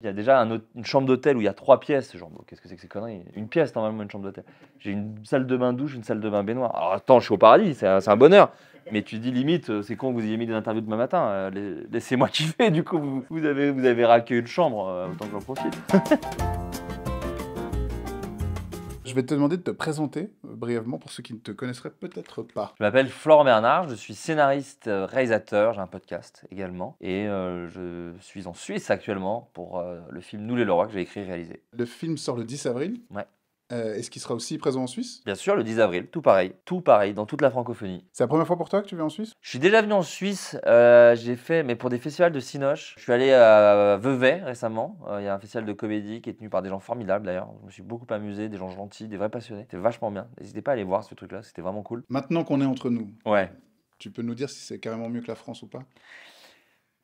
Il y a déjà une chambre d'hôtel où il y a trois pièces. Genre, qu'est-ce que c'est que ces conneries Une pièce, normalement, une chambre d'hôtel. J'ai une salle de bain douche, une salle de bain baignoire. Alors, attends, je suis au paradis, c'est un, bonheur. Mais tu dis limite, euh, c'est con que vous ayez mis des interviews demain matin. Euh, laissez-moi kiffer, du coup, vous, avez, vous avez raqué une chambre, euh, autant que j'en profite. Je vais te demander de te présenter euh, brièvement pour ceux qui ne te connaisseraient peut-être pas. Je m'appelle Flore Bernard, je suis scénariste, euh, réalisateur, j'ai un podcast également. Et euh, je suis en Suisse actuellement pour le film Nous les Leroy que j'ai écrit et réalisé. Le film sort le 10 avril. Ouais. Euh, est-ce qu'il sera aussi présent en Suisse Bien sûr, le 10 avril, tout pareil, tout pareil, dans toute la francophonie. C'est la première fois pour toi que tu viens en Suisse Je suis déjà venu en Suisse, euh, j'ai fait, mais pour des festivals de Cinoche. Je suis allé à Vevey récemment, euh, il y a un festival de comédie qui est tenu par des gens formidables d'ailleurs. Je me suis beaucoup amusé, des gens gentils, des vrais passionnés. C'était vachement bien, n'hésitez pas à aller voir ce truc-là, c'était vraiment cool. Maintenant qu'on est entre nous, ouais. tu peux nous dire si c'est carrément mieux que la France ou pas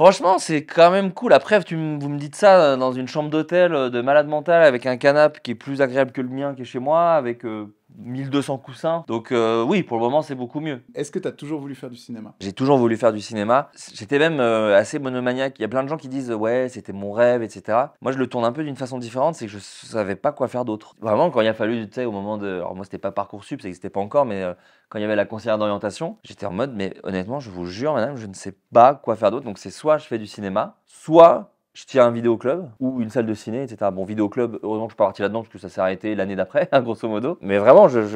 Franchement, c'est quand même cool. Après, tu vous me dites ça euh, dans une chambre d'hôtel euh, de malade mental avec un canapé qui est plus agréable que le mien qui est chez moi, avec euh, 1200 coussins. Donc euh, oui, pour le moment, c'est beaucoup mieux. Est-ce que tu as toujours voulu faire du cinéma J'ai toujours voulu faire du cinéma. J'étais même euh, assez monomaniaque. Il y a plein de gens qui disent ouais, c'était mon rêve, etc. Moi, je le tourne un peu d'une façon différente, c'est que je savais pas quoi faire d'autre. Vraiment, quand il a fallu, tu sais, au moment de, alors moi, c'était pas parcoursup, ça n'existait pas encore, mais euh, quand il y avait la conseillère d'orientation, j'étais en mode mais honnêtement, je vous jure, madame, je ne sais pas quoi faire d'autre. Donc c'est soit je fais du cinéma, soit je tiens un vidéoclub ou une salle de ciné, etc. Bon, vidéoclub, heureusement que je suis pas parti là-dedans parce que ça s'est arrêté l'année d'après, grosso modo. Mais vraiment, je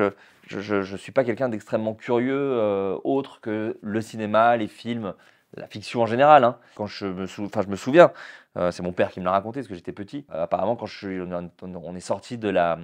je, je, suis pas quelqu'un d'extrêmement curieux euh, autre que le cinéma, les films la fiction en général. Hein. Quand je me, souviens, euh, c'est mon père qui me l'a raconté parce que j'étais petit. Euh, apparemment, quand je on est sorti de la,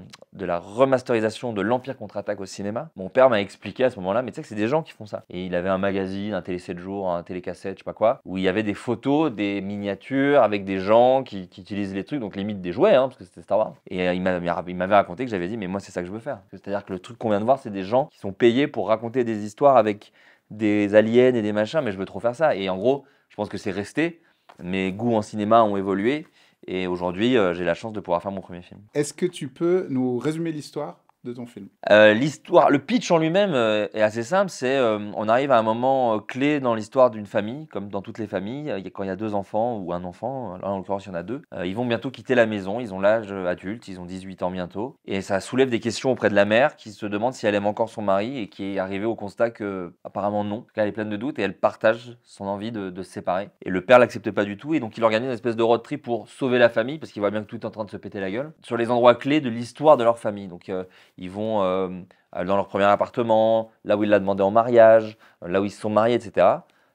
remasterisation de l'Empire contre-attaque au cinéma, mon père m'a expliqué à ce moment-là, mais tu sais que c'est des gens qui font ça. Et il avait un magazine, un télé 7 jours, un télécassette, je sais pas quoi, où il y avait des photos, des miniatures avec des gens qui, utilisent les trucs, donc limite des jouets, hein, parce que c'était Star Wars. Et euh, il m'avait raconté que j'avais dit, mais moi, c'est ça que je veux faire. C'est-à-dire que le truc qu'on vient de voir, c'est des gens qui sont payés pour raconter des histoires avec des aliens et des machins, mais je veux trop faire ça. Et en gros, je pense que c'est resté. Mes goûts en cinéma ont évolué. Et aujourd'hui, euh, j'ai la chance de pouvoir faire mon premier film. Est-ce que tu peux nous résumer l'histoire de ton film euh, L'histoire, le pitch en lui-même euh, est assez simple. C'est qu'on euh, on arrive à un moment clé dans l'histoire d'une famille, comme dans toutes les familles. Quand il y a deux enfants ou un enfant, là en l'occurrence il y en a deux, ils vont bientôt quitter la maison. Ils ont l'âge adulte, ils ont 18 ans bientôt, et ça soulève des questions auprès de la mère qui se demande si elle aime encore son mari et qui est arrivée au constat que apparemment non. Elle est pleine de doutes et elle partage son envie de, de se séparer. Et le père l'accepte pas du tout et donc il organise une espèce de road trip pour sauver la famille parce qu'il voit bien que tout est en train de se péter la gueule sur les endroits clés de l'histoire de leur famille. Donc ils vont euh, dans leur premier appartement, là où il l'a demandé en mariage, là où ils se sont mariés, etc.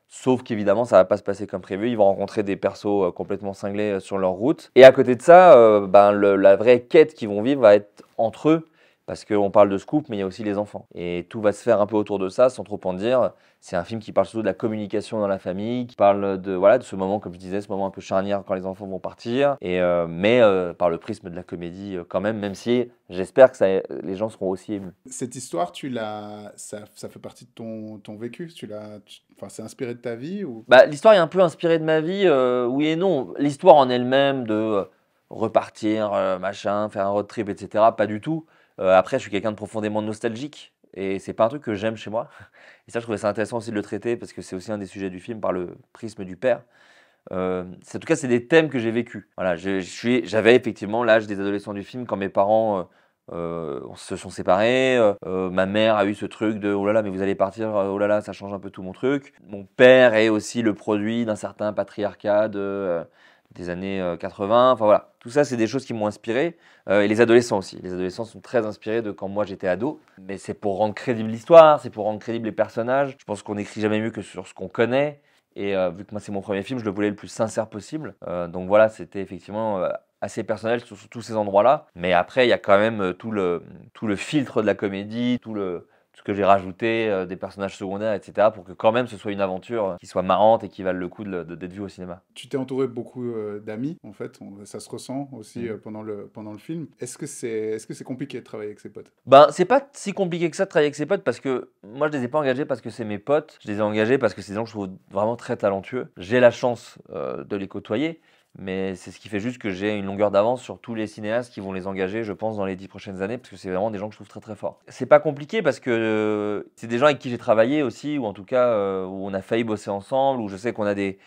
Sauf qu'évidemment, ça ne va pas se passer comme prévu. Ils vont rencontrer des persos euh, complètement cinglés euh, sur leur route. Et à côté de ça, ben, la vraie quête qu'ils vont vivre va être entre eux parce qu'on parle de scoop, mais il y a aussi les enfants. Et tout va se faire un peu autour de ça, sans trop en dire. C'est un film qui parle surtout de la communication dans la famille, qui parle de, voilà, de ce moment, comme je disais, ce moment un peu charnière quand les enfants vont partir. Et, euh, mais euh, par le prisme de la comédie, euh, quand même, même si j'espère que les gens seront aussi émus. Cette histoire, tu l'as, ça, fait partie de ton, ton vécu tu l'as, Enfin, c'est inspiré de ta vie ou... bah, L'histoire est un peu inspirée de ma vie, oui et non. L'histoire en elle-même de repartir, machin, faire un road trip, etc. Pas du tout. Euh, après, je suis quelqu'un de profondément nostalgique et c'est pas un truc que j'aime chez moi. Et ça, je trouvais ça intéressant aussi de le traiter parce que c'est aussi un des sujets du film par le prisme du père. Euh, en tout cas, c'est des thèmes que j'ai vécu. Voilà, j'avais effectivement l'âge des adolescents du film quand mes parents euh, se sont séparés. ma mère a eu ce truc de oh là là, mais vous allez partir, oh là là, ça change un peu tout mon truc. Mon père est aussi le produit d'un certain patriarcat de des années 80. Euh, enfin voilà, tout ça, c'est des choses qui m'ont inspiré. Euh, et les adolescents aussi. Les adolescents sont très inspirés de quand moi j'étais ado. Mais c'est pour rendre crédible l'histoire, c'est pour rendre crédible les personnages. Je pense qu'on n'écrit jamais mieux que sur ce qu'on connaît. Et euh, vu que moi c'est mon premier film, je le voulais le plus sincère possible. donc voilà, c'était effectivement assez personnel sur, tous ces endroits-là. Mais après, il y a quand même tout le, tout le filtre de la comédie, tout le, ce que j'ai rajouté, euh, des personnages secondaires, etc., pour que quand même ce soit une aventure qui soit marrante et qui vaille le coup d'être de, vue au cinéma. Tu t'es entouré beaucoup euh, d'amis, en fait, ça se ressent aussi mm. euh, pendant, le, pendant le film. Est-ce que c'est est -ce c'est compliqué de travailler avec ses potes Ben, c'est pas si compliqué que ça de travailler avec ses potes parce que moi, je les ai pas engagés parce que c'est mes potes, je les ai engagés parce que c'est des gens que je trouve vraiment très talentueux. J'ai la chance de les côtoyer. Mais c'est ce qui fait juste que j'ai une longueur d'avance sur tous les cinéastes qui vont les engager, je pense, dans les dix prochaines années, parce que c'est vraiment des gens que je trouve très très forts. C'est pas compliqué parce que euh, c'est des gens avec qui j'ai travaillé aussi, ou en tout cas euh, où on a failli bosser ensemble, où je sais qu'on a des,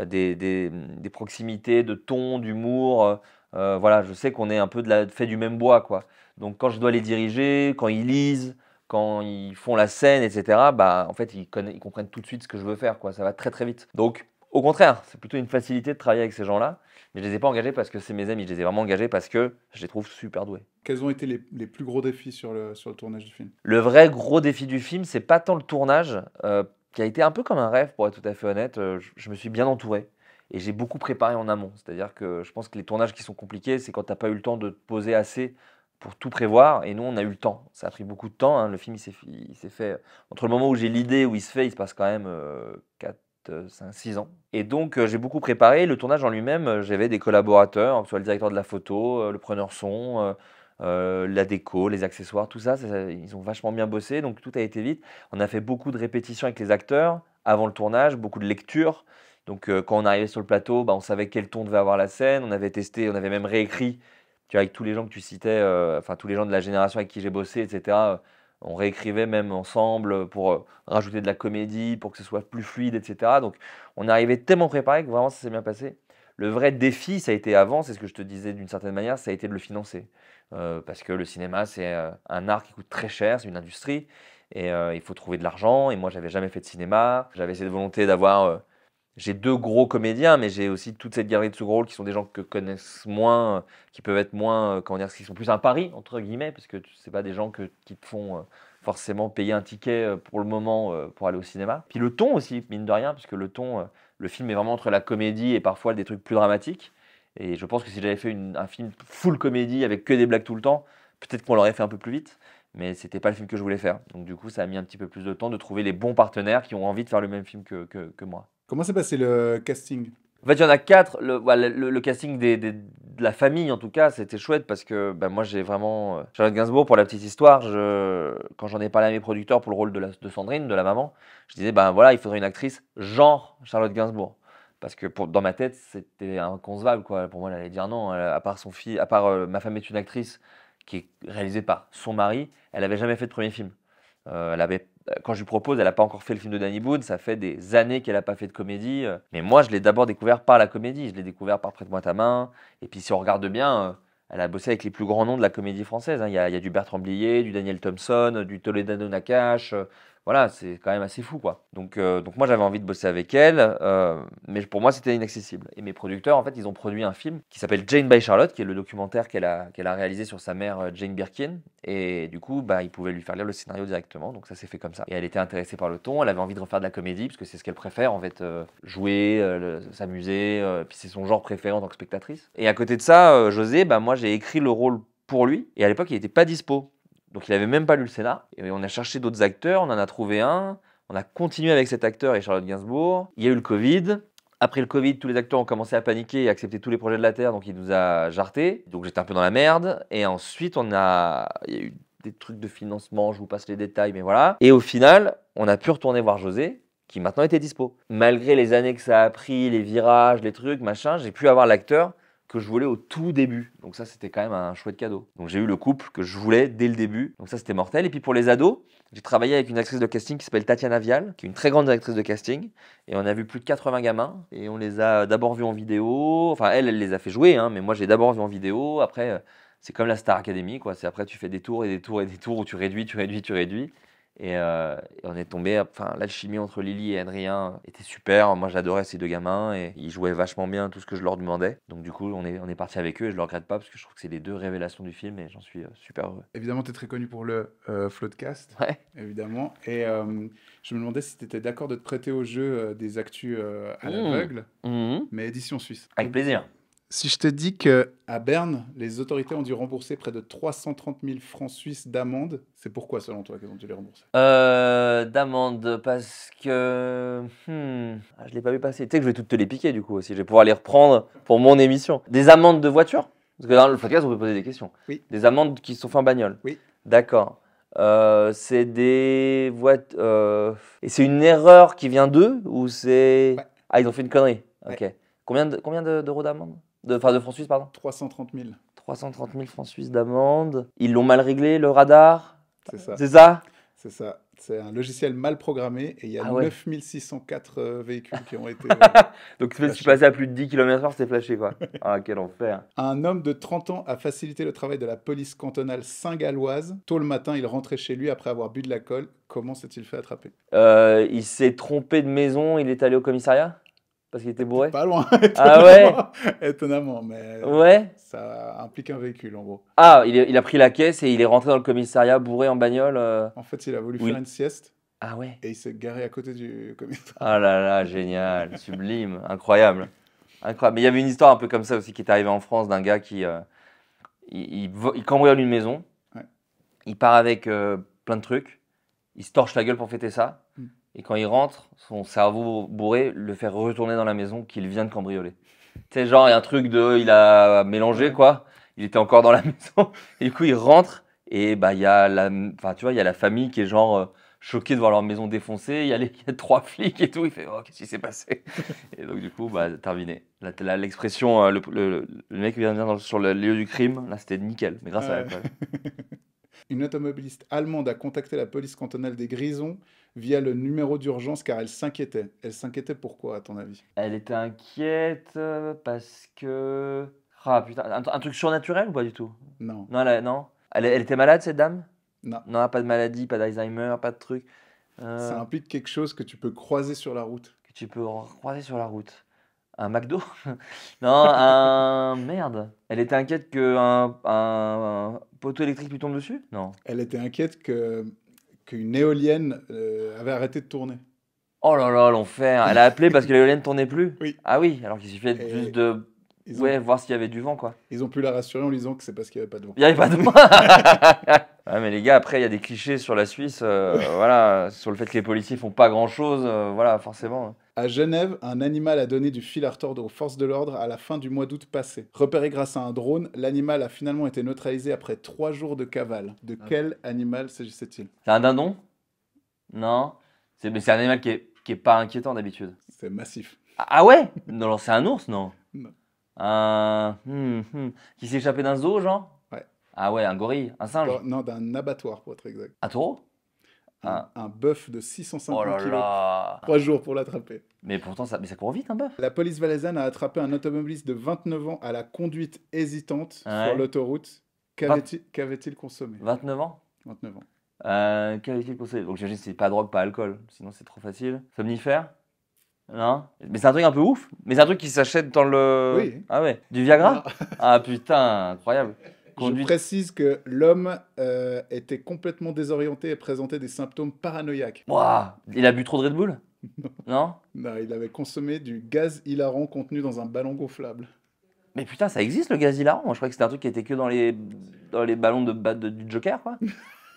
euh, des, proximités de ton, d'humour. voilà, je sais qu'on est un peu de la, fait du même bois, quoi. Donc quand je dois les diriger, quand ils lisent, quand ils font la scène, etc., bah, en fait, ils, ils comprennent tout de suite ce que je veux faire, quoi. Ça va très très vite. Donc au contraire, c'est plutôt une facilité de travailler avec ces gens-là. Mais je ne les ai pas engagés parce que c'est mes amis, je les ai vraiment engagés parce que je les trouve super doués. Quels ont été les, plus gros défis sur le, tournage du film Le vrai gros défi du film, c'est pas tant le tournage, euh, qui a été un peu comme un rêve, pour être tout à fait honnête. Euh, je, me suis bien entouré et j'ai beaucoup préparé en amont. C'est-à-dire que je pense que les tournages qui sont compliqués, c'est quand tu n'as pas eu le temps de te poser assez pour tout prévoir. Et nous, on a eu le temps. Ça a pris beaucoup de temps. Hein. Le film, il s'est fait, Entre le moment où j'ai l'idée, où il se fait, il se passe quand même euh, 5-6 euh, ans. Et donc euh, j'ai beaucoup préparé. Le tournage en lui-même, euh, j'avais des collaborateurs, que ce soit le directeur de la photo, le preneur son. la déco, les accessoires, tout ça, ils ont vachement bien bossé, donc tout a été vite. On a fait beaucoup de répétitions avec les acteurs avant le tournage, beaucoup de lectures. Donc quand on arrivait sur le plateau, bah, on savait quel ton devait avoir la scène, on avait testé, on avait même réécrit, tu vois, avec tous les gens que tu citais, enfin tous les gens de la génération avec qui j'ai bossé, etc on réécrivait même ensemble pour euh, rajouter de la comédie, pour que ce soit plus fluide, etc. Donc on arrivait tellement préparé que vraiment ça s'est bien passé. Le vrai défi, ça a été avant, c'est ce que je te disais d'une certaine manière, ça a été de le financer. Euh, parce que le cinéma, c'est euh, un art qui coûte très cher, c'est une industrie, et il faut trouver de l'argent. Et moi, j'avais jamais fait de cinéma, j'avais cette volonté d'avoir j'ai deux gros comédiens, mais j'ai aussi toute cette galerie de sous rôle qui sont des gens que connaissent moins, euh, qui peuvent être moins, euh, comment dire, qui sont plus un pari, entre guillemets, parce que ce pas des gens qui te font euh, forcément payer un ticket pour le moment pour aller au cinéma. Puis le ton aussi, mine de rien, parce que le ton, le film est vraiment entre la comédie et parfois des trucs plus dramatiques. Et je pense que si j'avais fait un film full comédie avec que des blagues tout le temps, peut-être qu'on l'aurait fait un peu plus vite mais c'était pas le film que je voulais faire. Donc du coup, ça a mis un petit peu plus de temps de trouver les bons partenaires qui ont envie de faire le même film que moi. Comment s'est passé le casting En fait, il y en a quatre. Le, casting de la famille, en tout cas, c'était chouette parce que ben, moi, j'ai vraiment. Euh, Charlotte Gainsbourg, pour la petite histoire, quand j'en ai parlé à mes producteurs pour le rôle de, Sandrine, de la maman, je disais, ben voilà, il faudrait une actrice genre Charlotte Gainsbourg parce que dans ma tête, c'était inconcevable. Quoi. Pour moi, elle allait dire non. à part son fils, à part euh, Ma femme est une actrice, qui est réalisée par son mari, elle n'avait jamais fait de premier film. Euh, elle avait, quand je lui propose, elle n'a pas encore fait le film de Danny Boone, ça fait des années qu'elle n'a pas fait de comédie. Euh. mais moi, je l'ai d'abord découvert par la comédie, je l'ai découvert par Prête-moi ta main. Et puis si on regarde bien, euh, elle a bossé avec les plus grands noms de la comédie française. Hein. Il y, a du Bertrand Blier, du Daniel Thompson, du Toledano Nakache, voilà, c'est quand même assez fou, quoi. Donc, euh, donc moi, j'avais envie de bosser avec elle, euh, mais pour moi, c'était inaccessible. Et mes producteurs, en fait, ils ont produit un film qui s'appelle Jane by Charlotte, qui est le documentaire qu'elle a, qu'elle a réalisé sur sa mère euh, Jane Birkin. Et du coup, bah, ils pouvaient lui faire lire le scénario directement, donc ça s'est fait comme ça. Et elle était intéressée par le ton, elle avait envie de refaire de la comédie, parce que c'est ce qu'elle préfère, en fait, jouer, s'amuser, puis c'est son genre préféré en tant que spectatrice. Et à côté de ça, José, bah, moi, j'ai écrit le rôle pour lui, et à l'époque, il n'était pas dispo. Donc il n'avait même pas lu le Sénat. Et on a cherché d'autres acteurs, on en a trouvé un. On a continué avec cet acteur et Charlotte Gainsbourg. Il y a eu le Covid. Après le Covid, tous les acteurs ont commencé à paniquer et à accepter tous les projets de la Terre, donc il nous a jarté. Donc j'étais un peu dans la merde. Et ensuite, on a... il y a eu des trucs de financement, je vous passe les détails, mais voilà. Et au final, on a pu retourner voir José, qui maintenant était dispo. Malgré les années que ça a pris, les virages, les trucs, machin, j'ai pu avoir l'acteur que je voulais au tout début. Donc ça, c'était quand même un chouette cadeau. Donc j'ai eu le couple que je voulais dès le début. Donc ça, c'était mortel. Et puis pour les ados, j'ai travaillé avec une actrice de casting qui s'appelle Tatiana Vial, qui est une très grande actrice de casting. Et on a vu plus de 80 gamins. Et on les a d'abord vus en vidéo. Enfin, elle, elle les a fait jouer, hein, mais moi, j'ai d'abord vu en vidéo. Après, euh, c'est comme la Star Academy, quoi. C'est après, tu fais des tours et des tours et des tours où tu réduis, tu réduis, tu réduis. Euh, et, on est tombé. Enfin, l'alchimie entre Lily et Adrien était super. Moi, j'adorais ces deux gamins et ils jouaient vachement bien tout ce que je leur demandais. Donc, du coup, on est, on est parti avec eux et je ne le regrette pas parce que je trouve que c'est les deux révélations du film et j'en suis euh, super heureux. Évidemment, tu es très connu pour le euh, Floodcast. Ouais. Évidemment. Et euh, je me demandais si tu étais d'accord de te prêter au jeu des actus à mmh. l'aveugle, mmh. mais édition suisse. Avec plaisir. Si je te dis que à Berne, les autorités ont dû rembourser près de 330 000 francs suisses d'amende, c'est pourquoi selon toi qu'elles ont dû les rembourser euh, D'amende parce que Je hmm, je l'ai pas vu passer. Tu sais que je vais toutes te les piquer du coup aussi. Je vais pouvoir les reprendre pour mon émission. Des amendes de voiture Parce que dans le podcast on peut poser des questions. Oui. Des amendes qui sont faites en bagnole. Oui. D'accord. Euh, c'est des voitures. Euh, et c'est une erreur qui vient d'eux ou c'est ah ils ont fait une connerie. Ok. Combien de, combien d'euros d'amende de, enfin de francs suisses, pardon 330 000. 330 000 francs suisses d'amende. Ils l'ont mal réglé, le radar C'est ça. C'est ça C'est ça. C'est un logiciel mal programmé et il y a 9604 ah euh, véhicules qui ont été. Euh, Donc si tu passais à plus de 10 km/h, c'est flashé quoi. ah, quel enfer. Un homme de 30 ans a facilité le travail de la police cantonale saint Tôt le matin, il rentrait chez lui après avoir bu de la colle. Comment s'est-il fait attraper euh, Il s'est trompé de maison, il est allé au commissariat parce qu'il était bourré Pas loin. ah ouais Étonnamment, mais. Euh, ouais. Ça implique un véhicule en gros. Ah, il, a pris la caisse et il est rentré dans le commissariat bourré en bagnole. Euh. En fait, il a voulu faire une sieste. Ah ouais Et il s'est garé à côté du commissariat. Ah là là, génial, sublime, incroyable. Incroyable. Mais il y avait une histoire un peu comme ça aussi qui est arrivée en France d'un gars qui. Euh, il, cambriole une maison. Ouais. Il part avec plein de trucs. Il se torche la gueule pour fêter ça. Mm et quand il rentre, son cerveau bourré le fait retourner dans la maison qu'il vient de cambrioler. Tu sais, genre, il y a un truc de. Il a mélangé, quoi. Il était encore dans la maison. Et du coup, il rentre et bah, il y a la. Enfin, tu vois, il y a la famille qui est genre. Euh, choquée de voir leur maison défoncée, il y, a les, il y a trois flics et tout, il fait oh qu'est-ce qui s'est passé Et donc du coup bah terminé. L'expression euh, le, mec vient de venir sur le lieu du crime, là c'était nickel, mais grâce à elle. Une automobiliste allemande a contacté la police cantonale des Grisons via le numéro d'urgence car elle s'inquiétait. Elle s'inquiétait pourquoi, à ton avis Elle était inquiète euh, parce que. Ah putain, un, truc surnaturel ou pas du tout Non. Non, elle, non elle, était malade, cette dame Non. Non, pas de maladie, pas d'Alzheimer, pas de truc. Euh, Ça implique quelque chose que tu peux croiser sur la route. Que tu peux croiser sur la route. Un McDo Non, un. Merde. Elle était inquiète qu'un un, poteau électrique lui tombe dessus Non. Elle était inquiète que qu'une éolienne euh, avait arrêté de tourner. Oh là là, l'enfer Elle a appelé parce que l'éolienne tournait plus Oui. Ah oui, alors qu'il suffit juste de Ouais, voir s'il y avait du vent, quoi. Ils ont pu la rassurer en lui disant que c'est parce qu'il n'y avait pas de vent. Il n'y avait pas de vent ah, Mais les gars, après, il y a des clichés sur la Suisse, euh, voilà, sur le fait que les policiers font pas grand-chose, euh, voilà, forcément. Hein. À Genève, un animal a donné du fil à retordre aux forces de l'ordre à la fin du mois d'août passé. Repéré grâce à un drone, l'animal a finalement été neutralisé après trois jours de cavale. De ah. quel animal s'agissait-il C'est un dindon Non. C'est un animal qui n'est pas inquiétant d'habitude. C'est massif. Ah, ah ouais Non, c'est un ours, Non. Un. Hmm, hmm. qui s'est échappé d'un zoo, genre Ouais. Ah ouais, un gorille, un singe, non, d'un abattoir pour être exact. un taureau Un- bœuf de 650 Oh là Trois jours pour l'attraper. Mais pourtant, ça, mais ça court vite un bœuf. La police valaisanne a attrapé un automobiliste de 29 ans à la conduite hésitante sur l'autoroute. Qu'avait-il consommé 29 ans 29 ans. Euh, il consommé Donc j'imagine que c'est pas drogue, pas alcool, sinon c'est trop facile. Somnifère non Mais c'est un truc un peu ouf. Mais c'est un truc qui s'achète dans le. Oui. Ah ouais. Du Viagra Ah, putain, incroyable. Je précise que l'homme euh, était complètement désorienté et présentait des symptômes paranoïaques. Waouh Il a bu trop de Red Bull non. non il avait consommé du gaz hilarant contenu dans un ballon gonflable. Mais putain, ça existe le gaz hilarant je croyais que c'était un truc qui était que dans les, dans les ballons de, de, du Joker, quoi.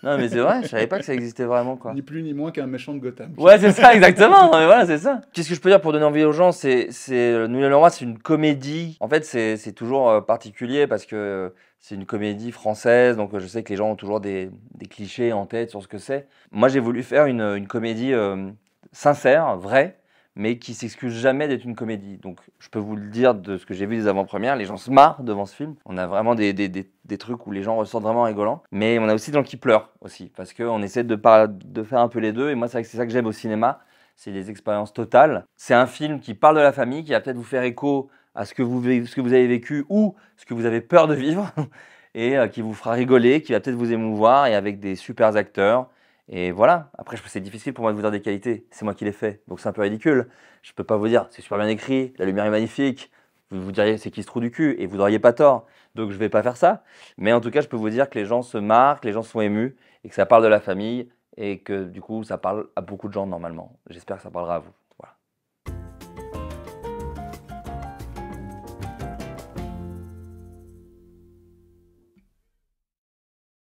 Non, mais c'est vrai, je savais pas que ça existait vraiment. Quoi. Ni plus ni moins qu'un méchant de Gotham. Ouais, c'est ça, exactement. mais voilà, c'est ça. Qu'est-ce que je peux dire pour donner envie aux gens C'est euh, Le Roi, c'est une comédie. En fait, c'est toujours euh, particulier parce que euh, c'est une comédie française, donc je sais que les gens ont toujours des, des clichés en tête sur ce que c'est. Moi, j'ai voulu faire une, une comédie sincère, vraie, mais qui s'excuse jamais d'être une comédie. Donc je peux vous le dire de ce que j'ai vu des avant-premières, les gens se marrent devant ce film. On a vraiment des, trucs où les gens ressentent vraiment rigolants, mais on a aussi des gens qui pleurent aussi, parce qu'on essaie de, de faire un peu les deux, et moi c'est ça que j'aime au cinéma, c'est les expériences totales. C'est un film qui parle de la famille, qui va peut-être vous faire écho à ce que, vous, ce que vous avez vécu ou ce que vous avez peur de vivre, et euh, qui vous fera rigoler, qui va peut-être vous émouvoir, et avec des super acteurs et voilà, après c'est difficile pour moi de vous dire des qualités, c'est moi qui l'ai fait, donc c'est un peu ridicule. Je peux pas vous dire c'est super bien écrit, la lumière est magnifique, vous vous diriez c'est qui se trouve du cul et vous n'auriez pas tort. Donc je vais pas faire ça, mais en tout cas je peux vous dire que les gens se marquent, les gens sont émus et que ça parle de la famille et que du coup ça parle à beaucoup de gens normalement. J'espère que ça parlera à vous.